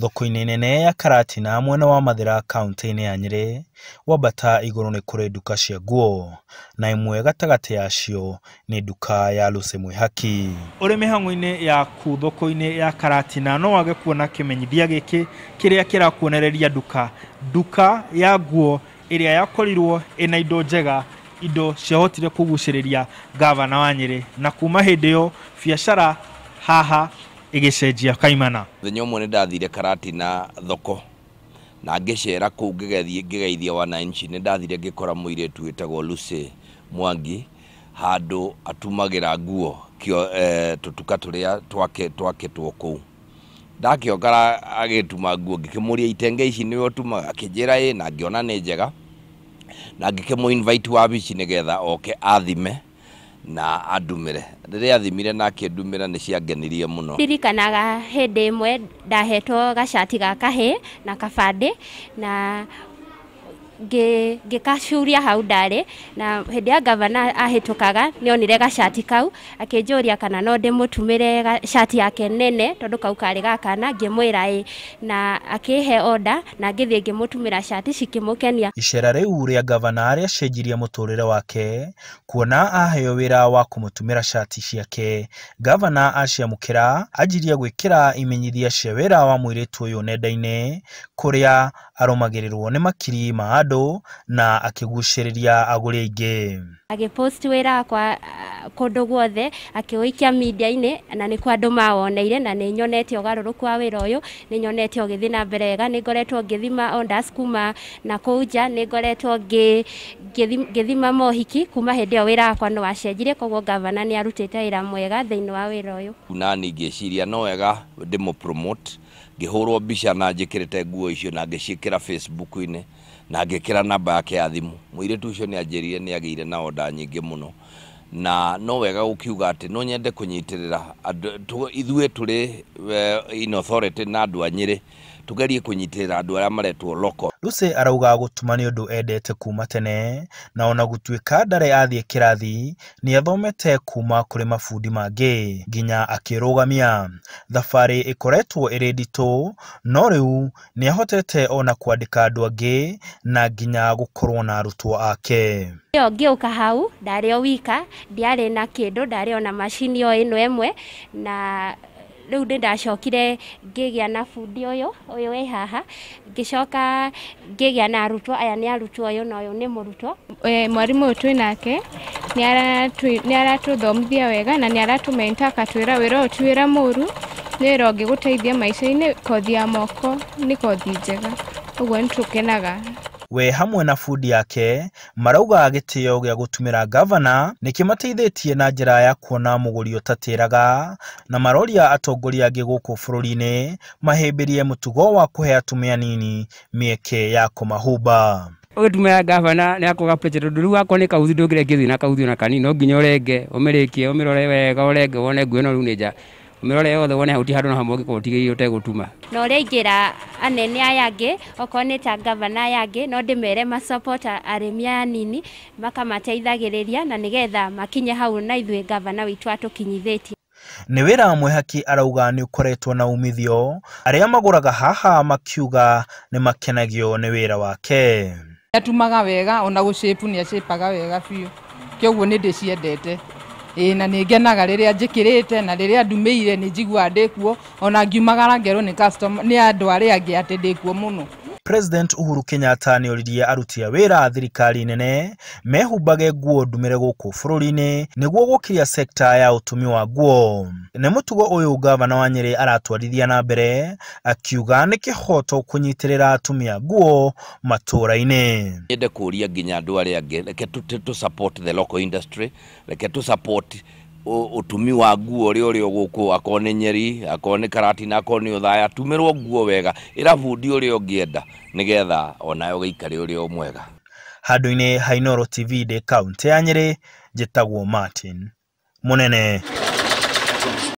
Thoko-inĩ nene ya Karatina mwena wa Mathĩra kauntĩ-inĩ ya Nyĩrĩ, wambata igũrũ nĩ kũrĩ nduka cia nguo na ĩmwe gatagatĩ yacio nĩ nduka ya Lucy Mwihaki. Ũrĩ mĩhang'o-inĩ yaku thoko-inĩ ya Karatina no wage kuona kĩmenyithia gĩkĩ kĩrĩa kĩrakuonereria nduka, nduka ya nguo ĩrĩa yakorirwo ĩna indo njega indo ciahotire kũgucĩrĩria ngavana wa Nyĩrĩ na kuma hĩndĩ ĩyo biacara haha igicenjia kaimana muthenya umwe ni ndathire karatina thoko na ngicera kuu ngigeithia wananchi ni ndathire ngikora tu witagwo luce Mwangi handu atumagira nguo kio eh, tutuka turia twake twaketwo kuu ndakĩokara agĩtuma nguo ngikimuria itenge ici nĩwe ũtumaga akĩnjĩra ĩ na ngiona ni njega na ngĩkĩmũ invite wabici nigetha oke athime okay, na andumire riria athimire nake ndumira ni ciangenirie muno ndirikanaga hindi imwe ndahetwo gacati ga kahii na kabandi na ngĩkacuria hau ndarĩ na hĩndĩ ya gavana ahĩtũkaga nĩ onire gacati kau akĩnjũria kana no ndĩmũtumĩre cati yake nene tondũ kau karĩ gakana ngĩmwĩra ĩ na akĩhe oda na ngĩthiĩ ngĩmũtumĩra cati cikĩmũkenia icera rĩu rĩa gavana rĩacenjirie mũtũrĩre wake kuona aheo wĩra wa kũmũtumĩra cati ciake gavana aciamũkĩra anjirie gwĩkĩra imenyithia cia wĩra wa mũirĩtu ũyũ nenda-inĩ kũrĩa arũmagĩrĩrwo nĩ makiri ma andũ andu na akigucereria aguri aingi agiposti wira akwa kundu guothe akiwikia media ine na ni kwa andu mawoneire na ni nyonete ugaruruku wa wira uyu ni nyonete ugithi na mbere wega ni ngoretwo ngithima ondas kuma na kuu nja ni ngoretwo ngithima mohiki kuma hindi iyo wira akwa ni wacenjire koguo ngavana ni arutite wira mwega thiini wa wira uyu na ningiciria no wega ndimu promote ngihurwo mbica na njikirite nguo icio na ngiciikira facebook ine na ngikira namba yake ya thimu muiritu ucio ni anjirire ni agiire na oda nyingi muno na no wega gukiuga ati no nyende kunyitirira ithuĩ turi in authority na andũ a nyĩrĩ tugerie kunyitirira andu aria maretwo loko Luce arauga gutuma ni undu endete kuma tene na ona gutuika ndare athie kirathi ni athomete kuma kuri mabundi mangi nginya akirugamia thabari ikoretwo iri nditu no riu ni ahotete ona kuandika andu angi na nginya gukorwo na arutwo ake iyo ngiuka hau ndari o wika ndiarĩ na kĩndũ ndarĩ ona macini o ĩno ĩmwe na rĩu ndĩ ndacokire ngĩgĩa na bundi ũyũ ũyũ wĩ haha ngĩcoka ngĩgĩa na arutwo aya nĩ arutwo ũyũ na ũyũ nĩ mũrutwo e, mwarimũ ũyũ twĩnake nĩ aratũthomithia wega na nĩ aratũmenta akatwĩra wĩra ũyũ ti wĩra mũru nĩ wĩra ũngĩgũteithia maica-inĩ kothi ya moko nĩ kothi njega ũguo nĩ tũkenaga we hamwe na food yake marauga gitio gia gutumira gavana nikimateithitie na njira ya kuona muguri utatiraga na maroria atongoria angi guku bururi-ini mahimbirie mutugo wa kuhe atumia nini mieke ya kumahumba ugitumira gavana ni akuga president duru wako ni kauthi ndungire ngithii na kauthi ona kanini no nginya urenge umirikie umirore wega urenge wone nguo no riu nja mä rore yothe wone hauti ti handå na hamwe å ngä korwo tigä tuma na å rä a ra anene aya angä okorwo nä ta ngavana aya angä no ndä mere arä a anini makamateithagä rä ria na nä getha makinye hau na ithuä ngavana witå atå kinyithä tie nä wä ra mwehaki arauga nä å koretwo na umithio arä a magåraga haha makiuga nä makenagio nä wä ra wake atumaga wega ona gå nä acepaga wega biå kioguo nä ndä ciendete ina ningenaga riria njikirite na riria ndumiire ni jigua ndikuo ona ngiumagara ngero ni customer ni andu aria ngi ati ndikuo muno president uhuru kenyatta nä oririe aruti a wä ra thirikari nene mehumbage nguo ndumä kå bå rå-inä nä gukiria sekta ya utumi wa nguo nä å yå ngavana wa nyeri aratwarithia na mbere akiuga nä kihoto kunyitirira atumia nguo matura-ini nyende kuria nginya andu aria angi reke tu support the local industry reke support utumi wa nguo ri uri guku akone nyeri akone karati karatina akone uthaya tumirwo nguo wega ira bundi uri ungienda nigetha onayo geikare uri mwega handu-inĩ ha Inoro TV ndĩ kaunti ya Nyeri njĩtagwo Martin Munene